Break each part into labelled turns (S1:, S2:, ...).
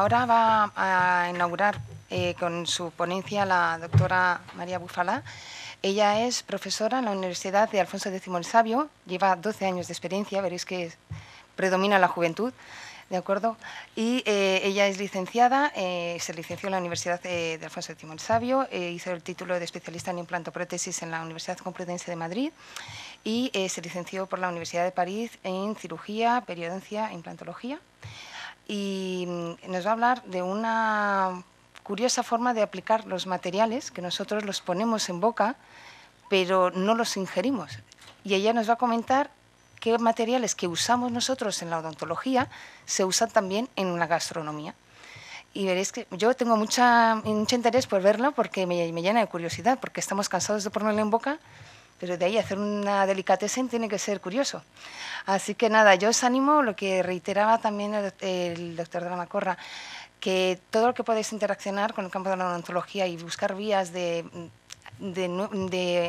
S1: ahora va a inaugurar eh, con su ponencia la doctora María Bufalá. Ella es profesora en la Universidad de Alfonso X el Sabio, lleva 12 años de experiencia, veréis que predomina la juventud, ¿de acuerdo? Y eh, ella es licenciada, eh, se licenció en la Universidad de Alfonso X el Sabio, hizo el título de especialista en prótesis en la Universidad Complutense de Madrid y se licenció por la Universidad de París en cirugía, periodoncia e implantología y mm, nos va a hablar de una curiosa forma de aplicar los materiales que nosotros los ponemos en boca, pero no los ingerimos. Y ella nos va a comentar qué materiales que usamos nosotros en la odontología se usan también en la gastronomía. Y veréis que yo tengo mucha, mucho interés por verla porque me, me llena de curiosidad, porque estamos cansados de ponerla en boca pero de ahí hacer una delicatessen tiene que ser curioso. Así que nada, yo os animo, lo que reiteraba también el, doctor de la Macorra, que todo lo que podéis interaccionar con el campo de la odontología y buscar vías de,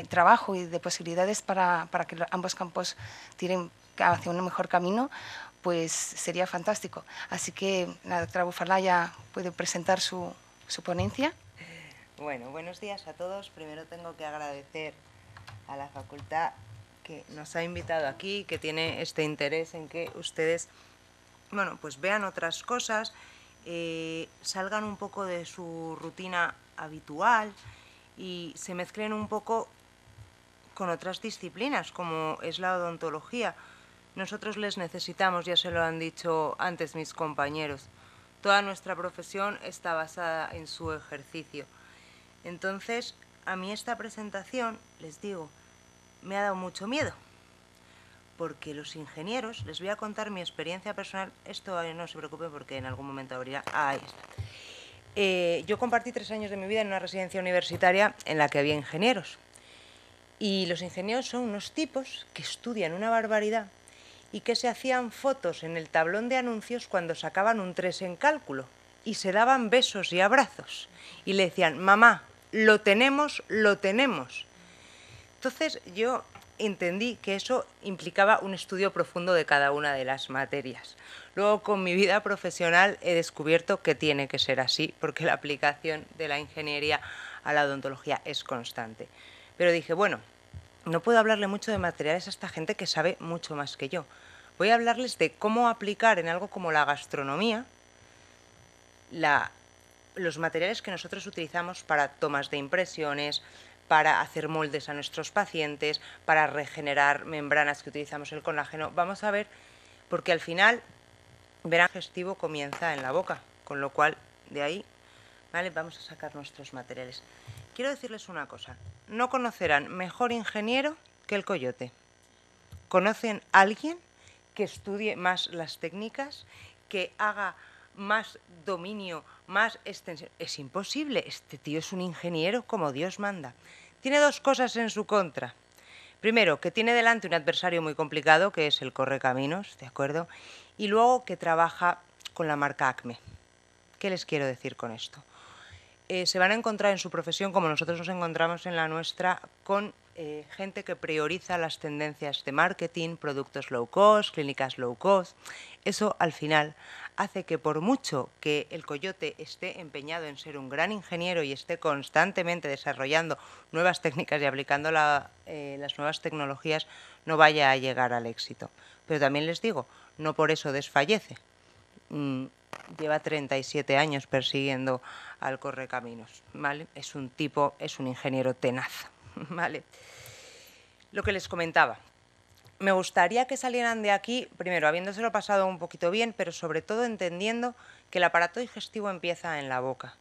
S1: trabajo y de posibilidades para, que ambos campos tiren hacia un mejor camino, pues sería fantástico. Así que la doctora Bufalaya puede presentar su, su ponencia.
S2: Eh, bueno, buenos días a todos. Primero tengo que agradecer a la facultad que nos ha invitado aquí, que tiene este interés en que ustedes bueno, pues vean otras cosas, eh, salgan un poco de su rutina habitual y se mezclen un poco con otras disciplinas, como es la odontología. Nosotros les necesitamos, ya se lo han dicho antes mis compañeros. Toda nuestra profesión está basada en su ejercicio. Entonces, a mí esta presentación, les digo, me ha dado mucho miedo, porque los ingenieros, les voy a contar mi experiencia personal, esto eh, no se preocupe porque en algún momento habría… ahí eh, yo compartí tres años de mi vida en una residencia universitaria en la que había ingenieros. Y los ingenieros son unos tipos que estudian una barbaridad y que se hacían fotos en el tablón de anuncios cuando sacaban un 3 en cálculo y se daban besos y abrazos y le decían, mamá, lo tenemos, lo tenemos. Entonces yo entendí que eso implicaba un estudio profundo de cada una de las materias. Luego, con mi vida profesional, he descubierto que tiene que ser así, porque la aplicación de la ingeniería a la odontología es constante. Pero dije, bueno, no puedo hablarle mucho de materiales a esta gente que sabe mucho más que yo. Voy a hablarles de cómo aplicar en algo como la gastronomía los materiales que nosotros utilizamos para tomas de impresiones, para hacer moldes a nuestros pacientes, para regenerar membranas que utilizamos el colágeno. Vamos a ver, porque al final, verán, el comienza en la boca, con lo cual de ahí ¿vale? vamos a sacar nuestros materiales. Quiero decirles una cosa, no conocerán mejor ingeniero que el coyote. ¿Conocen a alguien que estudie más las técnicas, que haga más dominio, más extensión. Es imposible, este tío es un ingeniero como Dios manda. Tiene dos cosas en su contra. Primero, que tiene delante un adversario muy complicado, que es el Correcaminos, ¿de acuerdo? Y luego que trabaja con la marca Acme. ¿Qué les quiero decir con esto? Eh, se van a encontrar en su profesión, como nosotros nos encontramos en la nuestra, con eh, gente que prioriza las tendencias de marketing, productos low cost, clínicas low cost. Eso al final hace que por mucho que el coyote esté empeñado en ser un gran ingeniero y esté constantemente desarrollando nuevas técnicas y aplicando eh, las nuevas tecnologías, no vaya a llegar al éxito. Pero también les digo, no por eso desfallece. Mm, lleva 37 años persiguiendo al correcaminos, ¿vale? Es un tipo, es un ingeniero tenaz, ¿vale? Lo que les comentaba, me gustaría que salieran de aquí, primero, habiéndoselo pasado un poquito bien, pero sobre todo entendiendo que el aparato digestivo empieza en la boca.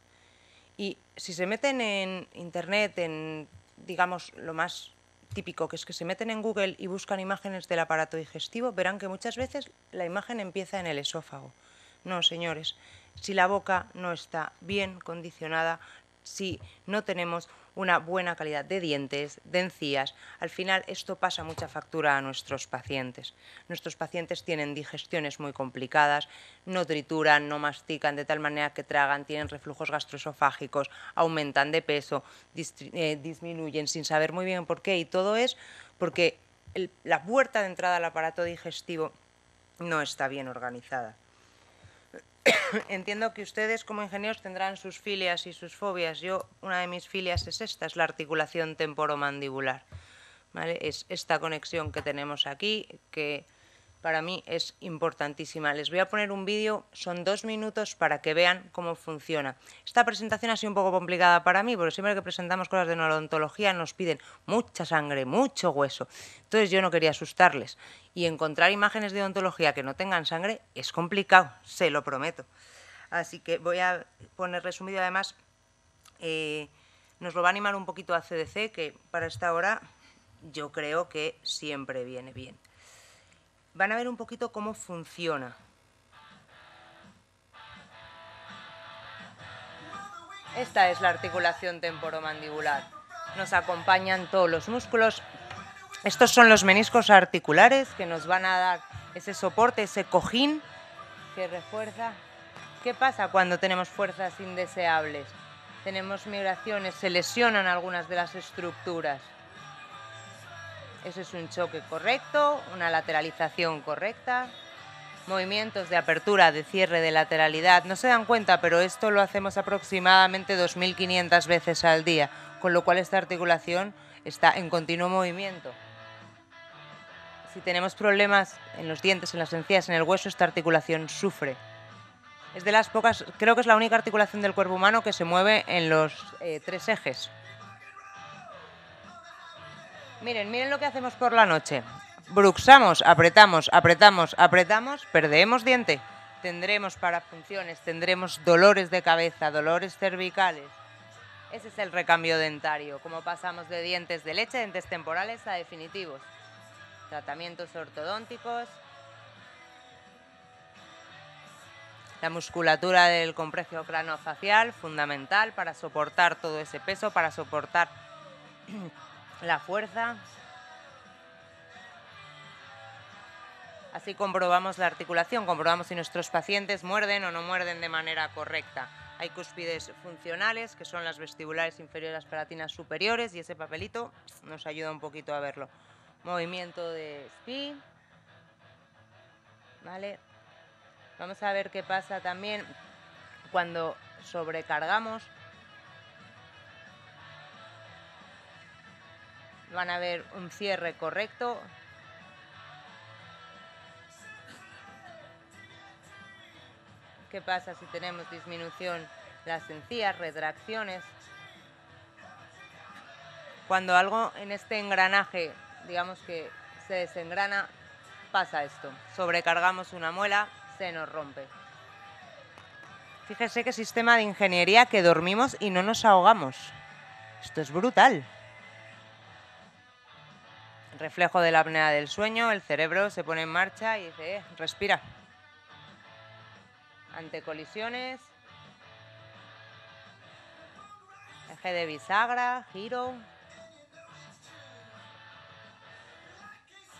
S2: Y si se meten en Internet, en, digamos, lo más típico, que es que se meten en Google y buscan imágenes del aparato digestivo, verán que muchas veces la imagen empieza en el esófago. No, señores, si la boca no está bien condicionada, si no tenemos una buena calidad de dientes, de encías. Al final esto pasa mucha factura a nuestros pacientes. Nuestros pacientes tienen digestiones muy complicadas, no trituran, no mastican de tal manera que tragan, tienen reflujos gastroesofágicos, aumentan de peso, eh, disminuyen sin saber muy bien por qué y todo es porque la puerta de entrada al aparato digestivo no está bien organizada. entiendo que ustedes como ingenieros tendrán sus filias y sus fobias. Yo, una de mis filias es esta, es la articulación temporomandibular. Es esta conexión que tenemos aquí, que para mí es importantísima. Les voy a poner un vídeo, son dos minutos para que vean cómo funciona. Esta presentación ha sido un poco complicada para mí, porque siempre que presentamos cosas de neurodontología nos piden mucha sangre, mucho hueso. Entonces yo no quería asustarles. Y encontrar imágenes de odontología que no tengan sangre es complicado, se lo prometo. Así que voy a poner resumido además. Eh, nos lo va a animar un poquito a CDC, que para esta hora yo creo que siempre viene bien van a ver un poquito cómo funciona. Esta es la articulación temporomandibular. Nos acompañan todos los músculos. Estos son los meniscos articulares que nos van a dar ese soporte, ese cojín que refuerza. ¿Qué pasa cuando tenemos fuerzas indeseables? Tenemos migraciones, se lesionan algunas de las estructuras. Ese es un choque correcto, una lateralización correcta, movimientos de apertura, de cierre, de lateralidad. No se dan cuenta, pero esto lo hacemos aproximadamente 2.500 veces al día, con lo cual esta articulación está en continuo movimiento. Si tenemos problemas en los dientes, en las encías, en el hueso, esta articulación sufre. Es de las pocas, creo que es la única articulación del cuerpo humano que se mueve en los eh, tres ejes. Miren, miren lo que hacemos por la noche. Bruxamos, apretamos, apretamos, apretamos, perdemos diente. Tendremos parafunciones, tendremos dolores de cabeza, dolores cervicales. Ese es el recambio dentario, Como pasamos de dientes de leche, dientes temporales a definitivos. Tratamientos ortodónticos, La musculatura del complejo planofacial, fundamental para soportar todo ese peso, para soportar la fuerza. Así comprobamos la articulación, comprobamos si nuestros pacientes muerden o no muerden de manera correcta. Hay cúspides funcionales, que son las vestibulares inferiores, las palatinas superiores, y ese papelito nos ayuda un poquito a verlo. Movimiento de spin. ¿Vale? Vamos a ver qué pasa también cuando sobrecargamos van a ver un cierre correcto. ¿Qué pasa si tenemos disminución las encías, retracciones? Cuando algo en este engranaje, digamos que se desengrana, pasa esto. Sobrecargamos una muela, se nos rompe. Fíjese qué sistema de ingeniería que dormimos y no nos ahogamos. Esto es brutal reflejo de la apnea del sueño, el cerebro se pone en marcha y dice, eh, respira. Ante colisiones, eje de bisagra, giro.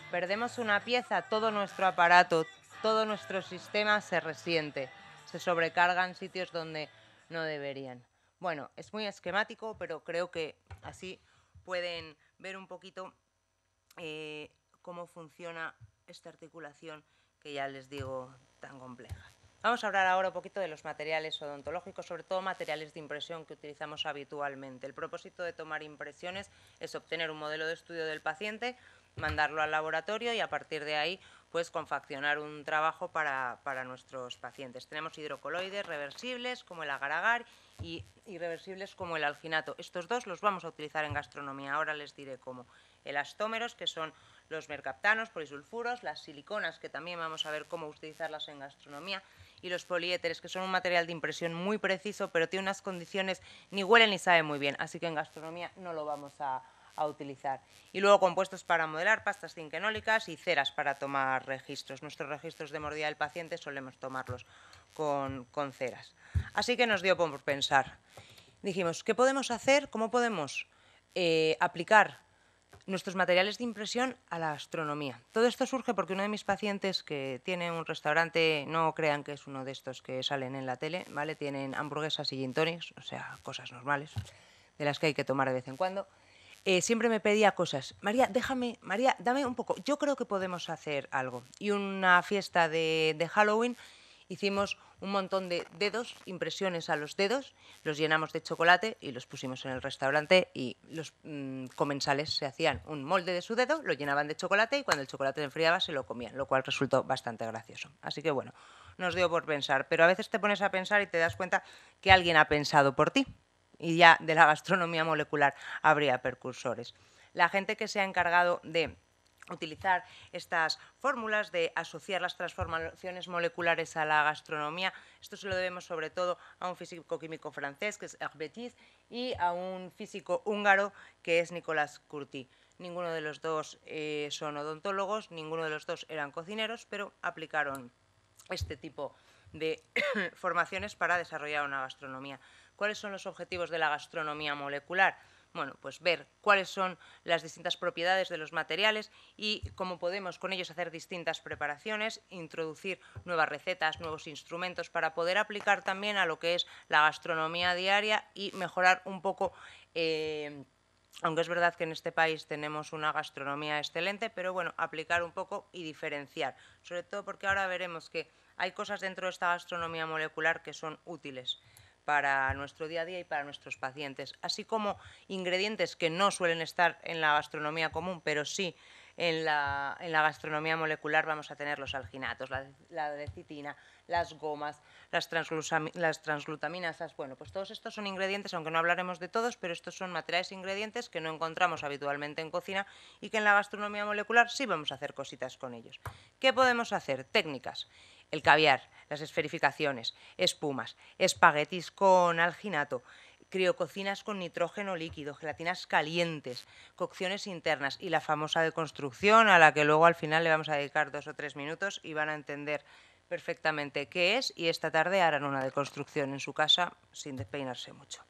S2: Perdemos una pieza, todo nuestro aparato, todo nuestro sistema se resiente, se sobrecarga en sitios donde no deberían. Bueno, es muy esquemático, pero creo que así pueden ver un poquito eh, cómo funciona esta articulación que ya les digo tan compleja. Vamos a hablar ahora un poquito de los materiales odontológicos, sobre todo materiales de impresión que utilizamos habitualmente. El propósito de tomar impresiones es obtener un modelo de estudio del paciente, mandarlo al laboratorio y a partir de ahí pues confeccionar un trabajo para, para, nuestros pacientes. Tenemos hidrocoloides reversibles como el agar-agar y irreversibles como el alginato. Estos dos los vamos a utilizar en gastronomía, ahora les diré cómo elastómeros, que son los mercaptanos, polisulfuros, las siliconas, que también vamos a ver cómo utilizarlas en gastronomía, y los poliéteres, que son un material de impresión muy preciso, pero tiene unas condiciones, ni huele ni sabe muy bien, así que en gastronomía no lo vamos a, utilizar. Y luego compuestos para modelar, pastas cinquenólicas y ceras para tomar registros. Nuestros registros de mordida del paciente solemos tomarlos con, ceras. Así que nos dio por pensar. Dijimos, ¿qué podemos hacer? ¿Cómo podemos eh, aplicar nuestros materiales de impresión a la astronomía. Todo esto surge porque uno de mis pacientes que tiene un restaurante, no crean que es uno de estos que salen en la tele, ¿vale? Tienen hamburguesas y gin o sea, cosas normales, de las que hay que tomar de vez en cuando. Eh, siempre me pedía cosas. María, déjame, María, dame un poco. Yo creo que podemos hacer algo. Y una fiesta de, de Halloween hicimos un montón de dedos, impresiones a los dedos, los llenamos de chocolate y los pusimos en el restaurante y los mm, comensales se hacían un molde de su dedo, lo llenaban de chocolate y cuando el chocolate se enfriaba se lo comían, lo cual resultó bastante gracioso. Así que bueno, nos dio por pensar, pero a veces te pones a pensar y te das cuenta que alguien ha pensado por ti y ya de la gastronomía molecular habría percursores. La gente que se ha encargado de utilizar estas fórmulas de asociar las transformaciones moleculares a la gastronomía. Esto se lo debemos sobre todo a un físico químico francés, que es Herbetiz, y a un físico húngaro, que es Nicolás Curti. Ninguno de los dos eh, son odontólogos, ninguno de los dos eran cocineros, pero aplicaron este tipo de formaciones para desarrollar una gastronomía. ¿Cuáles son los objetivos de la gastronomía molecular? bueno, pues ver cuáles son las distintas propiedades de los materiales y cómo podemos con ellos hacer distintas preparaciones, introducir nuevas recetas, nuevos instrumentos para poder aplicar también a lo que es la gastronomía diaria y mejorar un poco. Eh, aunque es verdad que en este país tenemos una gastronomía excelente, pero bueno, aplicar un poco y diferenciar, sobre todo porque ahora veremos que hay cosas dentro de esta gastronomía molecular que son útiles para nuestro día a día y para nuestros pacientes, así como ingredientes que no suelen estar en la gastronomía común, pero sí en la, gastronomía molecular vamos a tener los alginatos, la, decitina, las gomas, las, las transglutaminas, bueno, pues todos estos son ingredientes, aunque no hablaremos de todos, pero estos son materiales e ingredientes que no encontramos habitualmente en cocina y que en la gastronomía molecular sí vamos a hacer cositas con ellos. ¿Qué podemos hacer? Técnicas el caviar, las esferificaciones, espumas, espaguetis con alginato, criococinas con nitrógeno líquido, gelatinas calientes, cocciones internas y la famosa deconstrucción a la que luego al final le vamos a dedicar dos o tres minutos y van a entender perfectamente qué es y esta tarde harán una deconstrucción en su casa sin despeinarse mucho.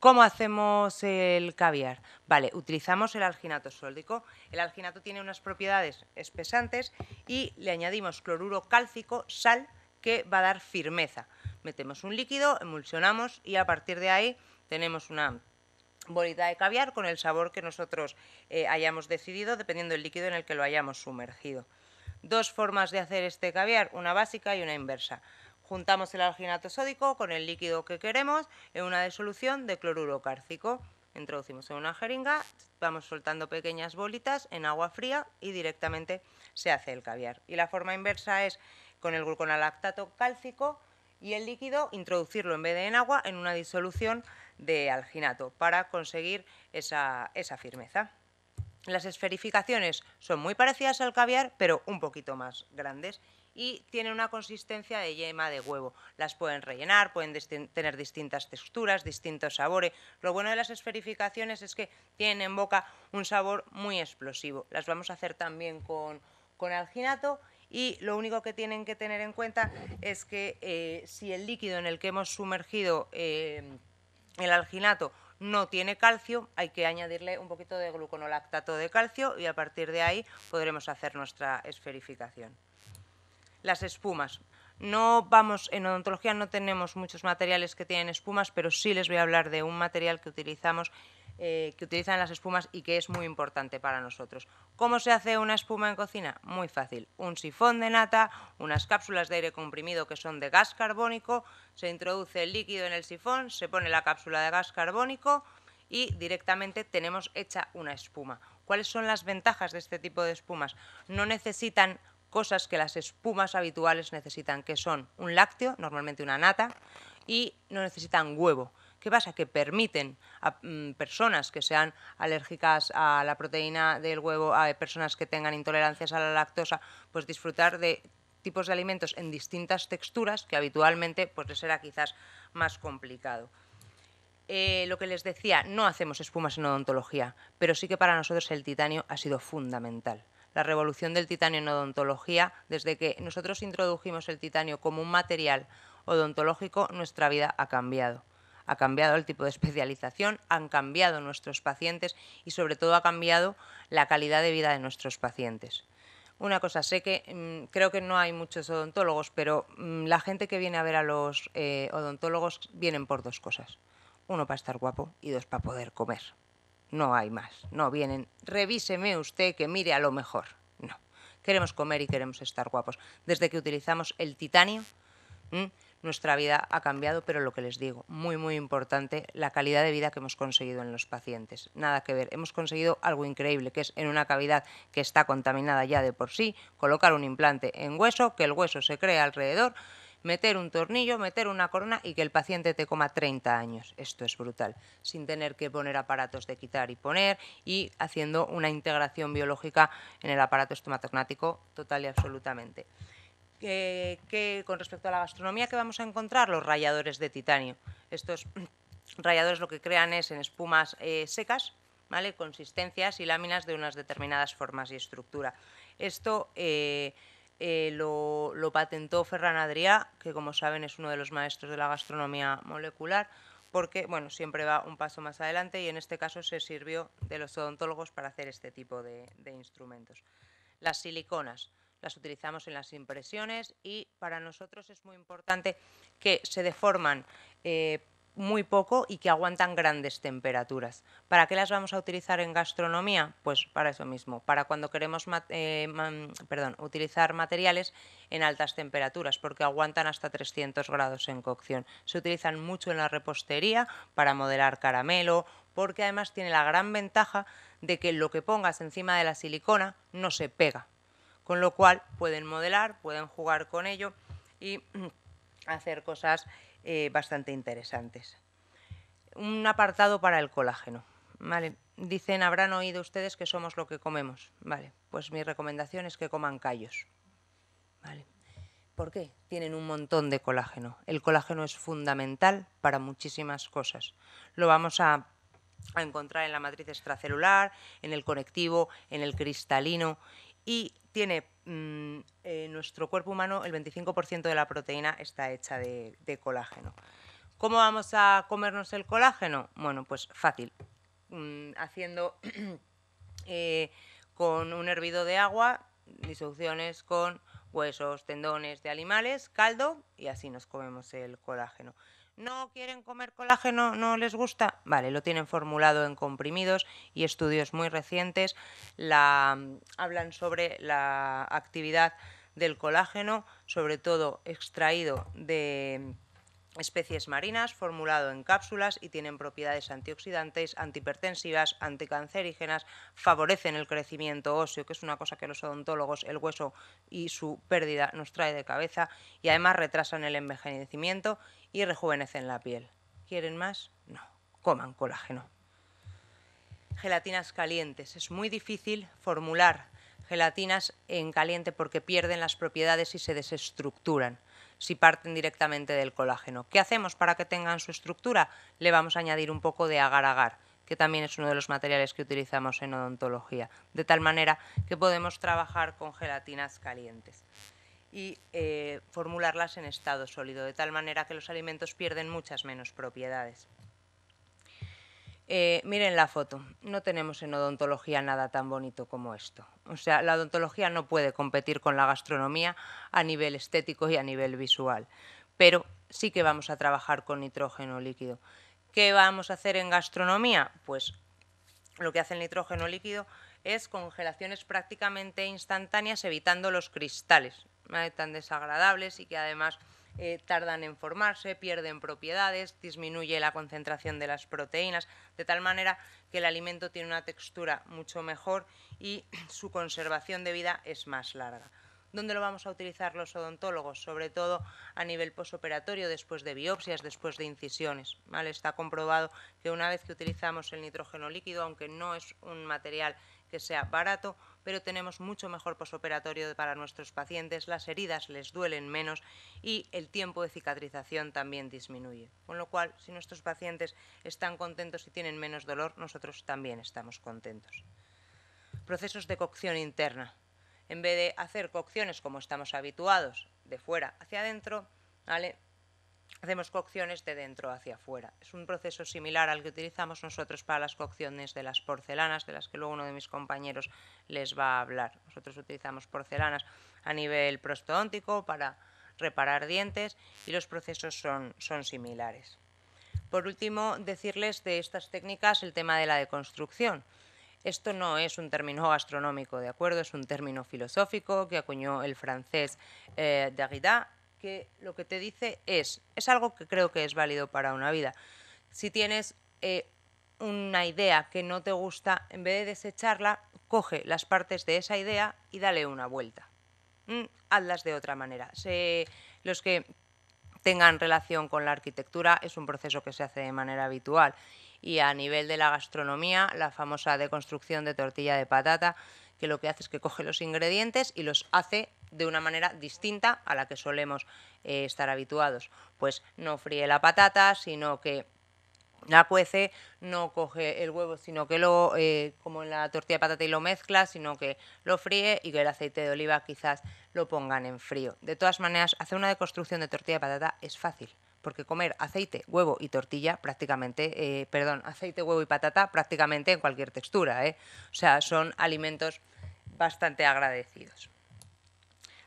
S2: ¿Cómo hacemos el caviar? Vale, utilizamos el alginato sódico. El alginato tiene unas propiedades espesantes y le añadimos cloruro cálcico, sal, que va a dar firmeza. Metemos un líquido, emulsionamos y a partir de ahí tenemos una bolita de caviar con el sabor que nosotros eh, hayamos decidido, dependiendo del líquido en el que lo hayamos sumergido. Dos formas de hacer este caviar, una básica y una inversa. Juntamos el alginato sódico con el líquido que queremos en una disolución de cloruro cárcico. Introducimos en una jeringa, vamos soltando pequeñas bolitas en agua fría y directamente se hace el caviar. Y la forma inversa es con el gluconalactato cálcico y el líquido introducirlo en vez de en agua en una disolución de alginato para conseguir esa, esa firmeza. Las esferificaciones son muy parecidas al caviar, pero un poquito más grandes y tienen una consistencia de yema de huevo. Las pueden rellenar, pueden tener distintas texturas, distintos sabores. Lo bueno de las esferificaciones es que tienen en boca un sabor muy explosivo. Las vamos a hacer también con, alginato y lo único que tienen que tener en cuenta es que eh, si el líquido en el que hemos sumergido eh, el alginato no tiene calcio, hay que añadirle un poquito de gluconolactato de calcio y a partir de ahí podremos hacer nuestra esferificación las espumas. No vamos, en odontología no tenemos muchos materiales que tienen espumas, pero sí les voy a hablar de un material que utilizamos, eh, que utilizan las espumas y que es muy importante para nosotros. ¿Cómo se hace una espuma en cocina? Muy fácil. Un sifón de nata, unas cápsulas de aire comprimido que son de gas carbónico, se introduce el líquido en el sifón, se pone la cápsula de gas carbónico y directamente tenemos hecha una espuma. ¿Cuáles son las ventajas de este tipo de espumas? No necesitan cosas que las espumas habituales necesitan, que son un lácteo, normalmente una nata, y no necesitan huevo. ¿Qué pasa? Que permiten a mm, personas que sean alérgicas a la proteína del huevo, a personas que tengan intolerancias a la lactosa, pues disfrutar de tipos de alimentos en distintas texturas que habitualmente pues, les será quizás más complicado. Eh, lo que les decía, no hacemos espumas en odontología, pero sí que para nosotros el titanio ha sido fundamental la revolución del titanio en odontología, desde que nosotros introdujimos el titanio como un material odontológico, nuestra vida ha cambiado. Ha cambiado el tipo de especialización, han cambiado nuestros pacientes y sobre todo ha cambiado la calidad de vida de nuestros pacientes. Una cosa, sé que mm, creo que no hay muchos odontólogos, pero mm, la gente que viene a ver a los eh, odontólogos vienen por dos cosas. Uno para estar guapo y dos para poder comer no hay más. No vienen, revíseme usted que mire a lo mejor. No. Queremos comer y queremos estar guapos. Desde que utilizamos el titanio, nuestra vida ha cambiado, pero lo que les digo, muy, muy importante, la calidad de vida que hemos conseguido en los pacientes. Nada que ver, hemos conseguido algo increíble, que es en una cavidad que está contaminada ya de por sí, colocar un implante en hueso, que el hueso se crea alrededor meter un tornillo, meter una corona y que el paciente te coma 30 años. Esto es brutal, sin tener que poner aparatos de quitar y poner y haciendo una integración biológica en el aparato estomatognático total y absolutamente. que con respecto a la gastronomía, ¿qué vamos a encontrar? Los rayadores de titanio. Estos rayadores lo que crean es en espumas eh, secas, ¿vale? consistencias y láminas de unas determinadas formas y estructura. Esto eh, eh, lo, patentó Ferran Adrià, que como saben es uno de los maestros de la gastronomía molecular, porque bueno, siempre va un paso más adelante y en este caso se sirvió de los odontólogos para hacer este tipo de, instrumentos. Las siliconas las utilizamos en las impresiones y para nosotros es muy importante que se deforman eh, muy poco y que aguantan grandes temperaturas. ¿Para qué las vamos a utilizar en gastronomía? Pues para eso mismo, para cuando queremos eh, utilizar materiales en altas temperaturas, porque aguantan hasta 300 grados en cocción. Se utilizan mucho en la repostería para modelar caramelo, porque además tiene la gran ventaja de que lo que pongas encima de la silicona no se pega, con lo cual pueden modelar, pueden jugar con ello y hacer cosas eh, bastante interesantes. Un apartado para el colágeno. Dicen, habrán oído ustedes que somos lo que comemos. Vale, pues mi recomendación es que coman callos. Vale. ¿Por qué? Tienen un montón de colágeno. El colágeno es fundamental para muchísimas cosas. Lo vamos a, a encontrar en la matriz extracelular, en el conectivo, en el cristalino y tiene mm, eh, nuestro cuerpo humano, el 25% de la proteína está hecha de, colágeno. ¿Cómo vamos a comernos el colágeno? Bueno, pues fácil, mm, haciendo eh, con un hervido de agua, disoluciones con huesos, tendones de animales, caldo y así nos comemos el colágeno no quieren comer colágeno, no les gusta, vale, lo tienen formulado en comprimidos y estudios muy recientes hablan sobre la actividad del colágeno, sobre todo extraído de especies marinas, formulado en cápsulas y tienen propiedades antioxidantes, antihipertensivas, anticancerígenas, favorecen el crecimiento óseo, que es una cosa que los odontólogos, el hueso y su pérdida nos trae de cabeza, y además retrasan el envejecimiento y rejuvenecen la piel. ¿Quieren más? No, coman colágeno. Gelatinas calientes. Es muy difícil formular gelatinas en caliente porque pierden las propiedades y se desestructuran si parten directamente del colágeno. ¿Qué hacemos para que tengan su estructura? Le vamos a añadir un poco de agar-agar, que también es uno de los materiales que utilizamos en odontología, de tal manera que podemos trabajar con gelatinas calientes y eh, formularlas en estado sólido, de tal manera que los alimentos pierden muchas menos propiedades. Eh, miren la foto, no tenemos en odontología nada tan bonito como esto. O sea, la odontología no puede competir con la gastronomía a nivel estético y a nivel visual, pero sí que vamos a trabajar con nitrógeno líquido. ¿Qué vamos a hacer en gastronomía? Pues lo que hace el nitrógeno líquido es congelaciones prácticamente instantáneas evitando los cristales, tan desagradables y que además eh, tardan en formarse, pierden propiedades, disminuye la concentración de las proteínas, de tal manera que el alimento tiene una textura mucho mejor y su conservación de vida es más larga. ¿Dónde lo vamos a utilizar los odontólogos? Sobre todo a nivel posoperatorio, después de biopsias, después de incisiones. ¿vale? Está comprobado que una vez que utilizamos el nitrógeno líquido, aunque no es un material que sea barato, pero tenemos mucho mejor posoperatorio para nuestros pacientes, las heridas les duelen menos y el tiempo de cicatrización también disminuye. Con lo cual, si nuestros pacientes están contentos y tienen menos dolor, nosotros también estamos contentos. Procesos de cocción interna. En vez de hacer cocciones como estamos habituados, de fuera hacia adentro, ¿vale? hacemos cocciones de dentro hacia afuera. Es un proceso similar al que utilizamos nosotros para las cocciones de las porcelanas, de las que luego uno de mis compañeros les va a hablar. Nosotros utilizamos porcelanas a nivel prostodóntico para reparar dientes y los procesos son, son similares. Por último, decirles de estas técnicas el tema de la deconstrucción. Esto no es un término astronómico, ¿de acuerdo? Es un término filosófico que acuñó el francés eh, Derrida que lo que te dice es, es algo que creo que es válido para una vida. Si tienes eh, una idea que no te gusta, en vez de desecharla, coge las partes de esa idea y dale una vuelta. Mm, hazlas de otra manera. los que tengan relación con la arquitectura es un proceso que se hace de manera habitual. Y a nivel de la gastronomía, la famosa deconstrucción de tortilla de patata, que lo que hace es que coge los ingredientes y los hace de una manera distinta a la que solemos eh, estar habituados. Pues no fríe la patata, sino que la cuece, no coge el huevo, sino que lo, eh, como en la tortilla de patata y lo mezcla, sino que lo fríe y que el aceite de oliva quizás lo pongan en frío. De todas maneras, hacer una deconstrucción de tortilla de patata es fácil, porque comer aceite, huevo y tortilla prácticamente, eh, perdón, aceite, huevo y patata prácticamente en cualquier textura, o sea, son alimentos bastante agradecidos.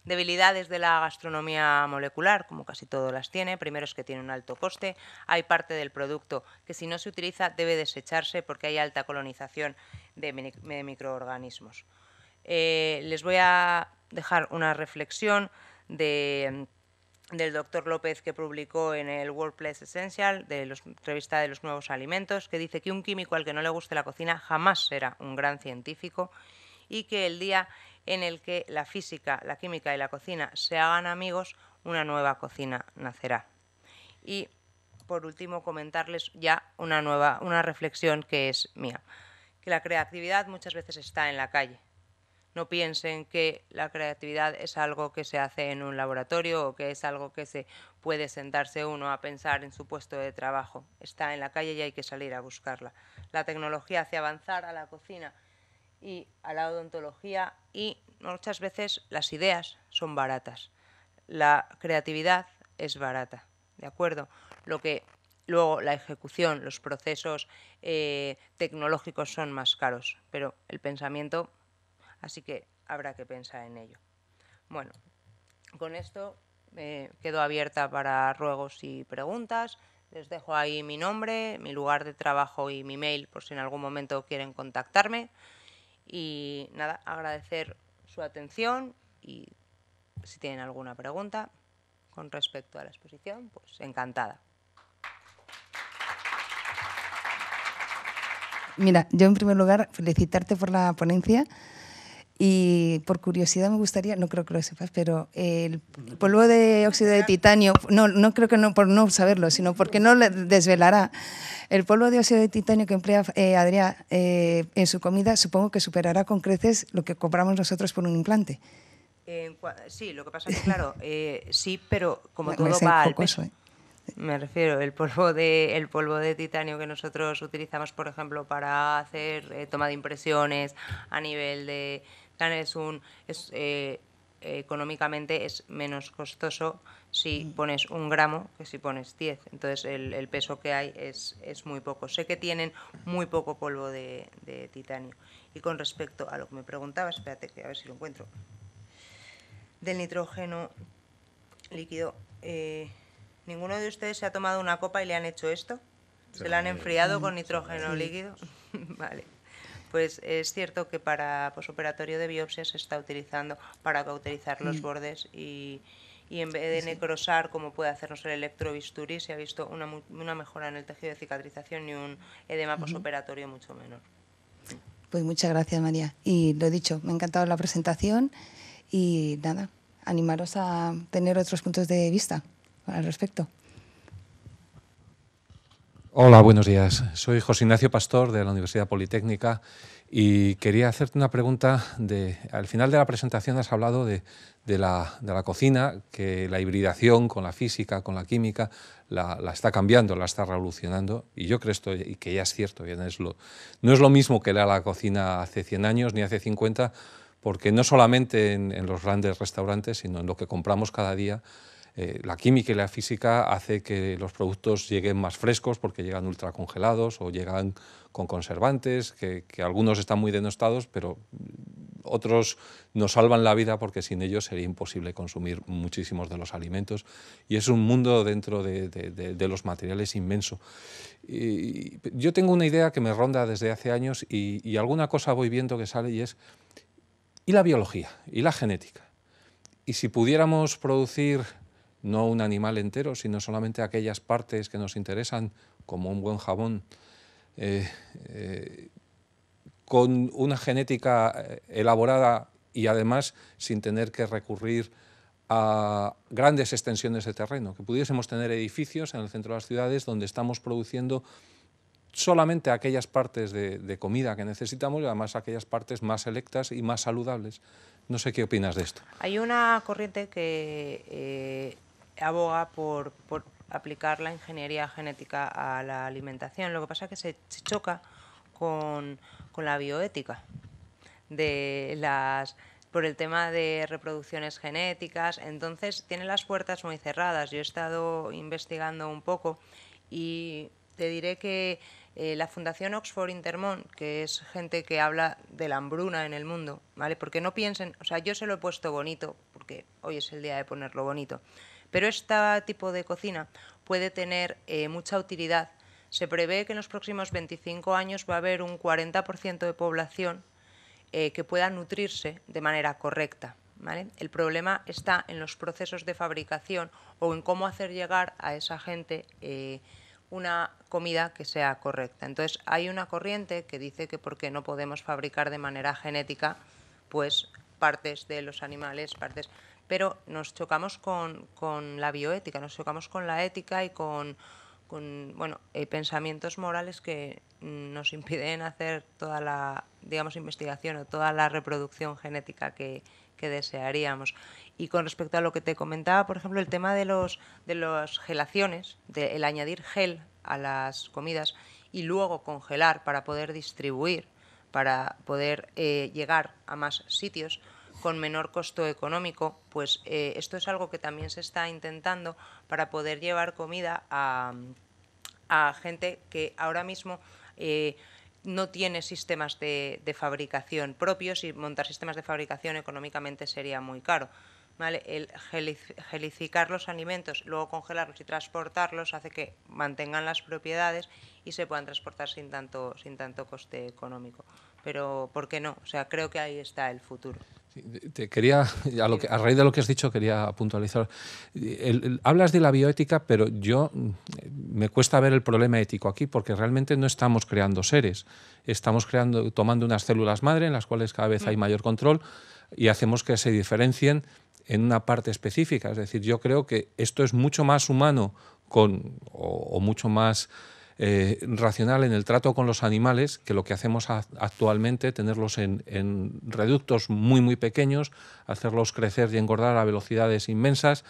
S2: Debilidades de la gastronomía molecular, como casi todo las tiene. Primero es que tiene un alto coste. Hay parte del producto que si no se utiliza debe desecharse porque hay alta colonización de, microorganismos. Eh, les voy a dejar una reflexión del doctor López que publicó en el Workplace Essential, de la revista de los nuevos alimentos, que dice que un químico al que no le guste la cocina jamás será un gran científico y que el día en el que la física, la química y la cocina se hagan amigos, una nueva cocina nacerá. Y por último, comentarles ya una nueva, una reflexión que es mía, que la creatividad muchas veces está en la calle. No piensen que la creatividad es algo que se hace en un laboratorio o que es algo que se puede sentarse uno a pensar en su puesto de trabajo. Está en la calle y hay que salir a buscarla. La tecnología hace avanzar a la cocina y a la odontología y muchas veces las ideas son baratas. La creatividad es barata, ¿de acuerdo? Lo que luego la ejecución, los procesos eh, tecnológicos son más caros, pero el pensamiento, así que habrá que pensar en ello. Bueno, con esto eh, quedo abierta para ruegos y preguntas. Les dejo ahí mi nombre, mi lugar de trabajo y mi mail por si en algún momento quieren contactarme. Y nada, agradecer su atención y si tienen alguna pregunta con respecto a la exposición, pues encantada.
S1: Mira, yo en primer lugar felicitarte por la ponencia. Y por curiosidad me gustaría, no creo que lo sepas, pero el polvo de óxido de titanio, no, no creo que no por no saberlo, sino porque no le desvelará. El polvo de óxido de titanio que emplea eh, Adrián eh, en su comida supongo que superará con creces lo que compramos nosotros por un implante.
S2: sí, lo que pasa es que, claro, eh, sí, pero como todo va al Me refiero, el polvo, de, el polvo de titanio que nosotros utilizamos, por ejemplo, para hacer toma de impresiones a nivel de, es un es, eh, económicamente es menos costoso si mm. pones un gramo que si pones 10. Entonces el, peso que hay es, es muy poco. Sé que tienen muy poco polvo de, titanio. Y con respecto a lo que me preguntaba, espérate, que a ver si lo encuentro, del nitrógeno líquido, eh, ¿ninguno de ustedes se ha tomado una copa y le han hecho esto? ¿Se la han enfriado con nitrógeno líquido? vale pues es cierto que para posoperatorio de biopsia se está utilizando para cauterizar los mm. bordes y, en vez de necrosar, como puede hacernos el electrobisturí, se ha visto una, mejora en el tejido de cicatrización y un edema posoperatorio mucho menor.
S1: Pues muchas gracias, María. Y lo dicho, me ha encantado la presentación y nada, animaros a tener otros puntos de vista al respecto.
S3: Hola, buenos días. Soy José Ignacio Pastor de la Universidad Politécnica y quería hacerte una pregunta. al final de la presentación has hablado de, la, cocina, que la hibridación con la física, con la química, la, está cambiando, la está revolucionando. Y yo creo esto, y que ya es cierto, no, es lo, mismo que era la cocina hace 100 años ni hace 50, porque no solamente en los grandes restaurantes, sino en lo que compramos cada día, eh, la química y la física hace que los productos lleguen más frescos porque llegan ultracongelados o llegan con conservantes, que, algunos están muy denostados, pero otros nos salvan la vida porque sin ellos sería imposible consumir muchísimos de los alimentos. Y es un mundo dentro de, los materiales inmenso. Y yo tengo una idea que me ronda desde hace años y, y, alguna cosa voy viendo que sale y es, ¿y la biología? ¿Y la genética? Y si pudiéramos producir no un animal entero, sino solamente aquellas partes que nos interesan, como un buen jabón, eh, eh, con una genética eh, elaborada y además sin tener que recurrir a grandes extensiones de terreno, que pudiésemos tener edificios en el centro de las ciudades donde estamos produciendo solamente aquellas partes de, comida que necesitamos y además aquellas partes más selectas y más saludables. No sé qué opinas de esto.
S2: Hay una corriente que aboga por, aplicar la ingeniería genética a la alimentación. Lo que pasa es que se, choca con, la bioética de por el tema de reproducciones genéticas, entonces tiene las puertas muy cerradas. Yo he estado investigando un poco y te diré que eh, la Fundación Oxford Intermont, que es gente que habla de la hambruna en el mundo, ¿vale? Porque no piensen, o sea, yo se lo he puesto bonito, porque hoy es el día de ponerlo bonito, pero este tipo de cocina puede tener eh, mucha utilidad. Se prevé que en los próximos 25 años va a haber un 40% de población eh, que pueda nutrirse de manera correcta. El problema está en los procesos de fabricación o en cómo hacer llegar a esa gente eh, una comida que sea correcta. Entonces, hay una corriente que dice que porque no podemos fabricar de manera genética, pues partes de los animales, partes pero nos chocamos con, la bioética, nos chocamos con la ética y con, eh, pensamientos morales que nos impiden hacer toda la investigación o toda la reproducción genética que, desearíamos. Y con respecto a lo que te comentaba, por ejemplo, el tema de las de gelaciones, de el añadir gel a las comidas y luego congelar para poder distribuir, para poder eh, llegar a más sitios, con menor costo económico, pues eh, esto es algo que también se está intentando para poder llevar comida a, gente que ahora mismo eh, no tiene sistemas de, fabricación propios y montar sistemas de fabricación económicamente sería muy caro. El gelificar los alimentos, luego congelarlos y transportarlos hace que mantengan las propiedades y se puedan transportar sin tanto, sin tanto coste económico. Pero, ¿por qué no? O sea, creo que ahí está el futuro
S3: quería, a, raíz de lo que has dicho, quería puntualizar. hablas de la bioética, pero yo mm, me cuesta ver el problema ético aquí, porque realmente no estamos creando seres. Estamos creando, tomando unas células madre en las cuales cada vez hay mm. mayor control y hacemos que se diferencien en una parte específica. Es decir, yo creo que esto es mucho más humano con, o mucho más eh, racional en el trato con los animales que lo que hacemos actualmente, tenerlos en, reductos muy, muy pequeños, hacerlos crecer y engordar a velocidades inmensas.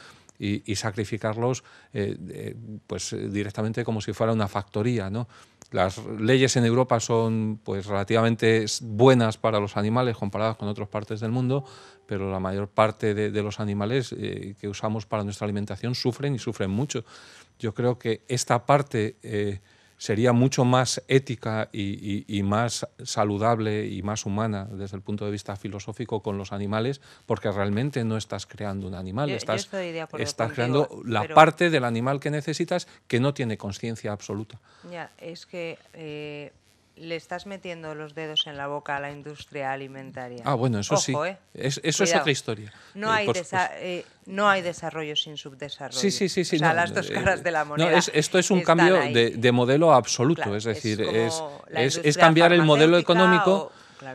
S3: Y, sacrificarlos eh, eh, pues directamente como si fuera una factoría. ¿no? Las leyes en Europa son pues relativamente buenas para los animales comparadas con otras partes del mundo, pero la mayor parte de, los animales que usamos para nuestra alimentación sufren y sufren mucho. Yo creo que esta parte sería mucho más ética y, más saludable y más humana desde el punto de vista filosófico con los animales, porque realmente no estás creando un animal, estás, creando la parte del animal que necesitas que no tiene conciencia absoluta.
S2: Ya, es que eh, le estás metiendo los dedos en la boca a la industria alimentaria. Ah, bueno, eso sí. ¿eh? eso es otra historia. Eh, eh, no, hay desarrollo sin subdesarrollo. Sí, sí, sí. sí o sea, las dos caras de la moneda. esto es un cambio
S3: de, modelo absoluto. es decir, es, cambiar el modelo económico.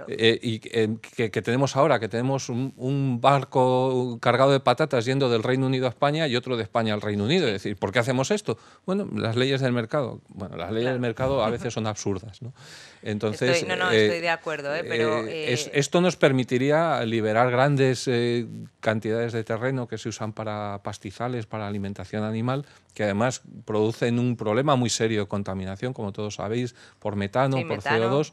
S3: Eh, y, que, tenemos ahora, que tenemos un, barco cargado de patatas yendo del Reino Unido a España y otro de España al Reino Unido. Es decir, ¿por qué hacemos esto? Bueno, las leyes del mercado. Bueno, las leyes del mercado a veces son absurdas. ¿no? Entonces, no, eh, estoy de
S2: acuerdo. ¿eh? pero, esto
S3: nos permitiría liberar grandes cantidades de terreno que se usan para pastizales, para alimentación animal, que además producen un problema muy serio de contaminación, como todos sabéis, por metano, por CO2.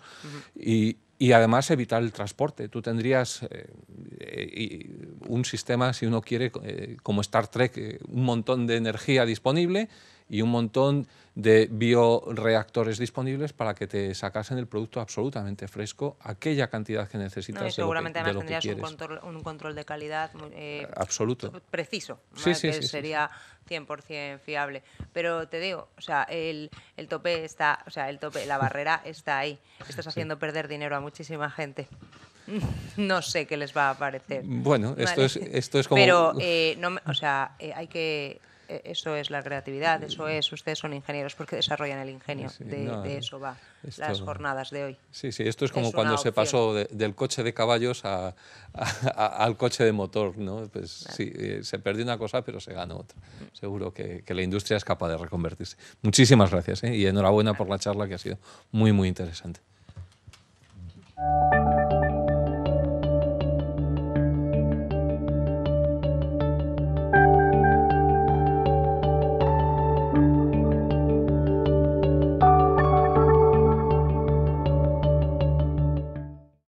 S3: y, y además evitar el transporte. Tú tendrías eh, eh, un sistema, si uno quiere, eh, como Star Trek, un montón de energía disponible y un montón de bioreactores disponibles para que te sacasen el producto absolutamente fresco, aquella cantidad que necesitas. seguramente además tendrías
S2: un, control, de calidad eh, absoluto. Preciso, sí, que sería 100% fiable. Pero te digo, o sea, el, el, tope está, o sea, el tope, la barrera está ahí. Estás haciendo perder dinero a muchísima gente. no sé qué les va a parecer. Bueno, esto, es, esto es como... Pero, eh, o sea, eh, hay que eso es la creatividad, eso mm. es, ustedes son ingenieros porque desarrollan el ingenio, de, eso va las jornadas de hoy. Sí, sí, esto es como cuando se pasó
S3: del coche de caballos al coche de motor, ¿no? Pues sí, eh, se perdió una cosa pero se gana otra. Seguro que, la industria es capaz de reconvertirse. Muchísimas gracias ¿eh? y enhorabuena por la charla que ha sido muy, muy interesante.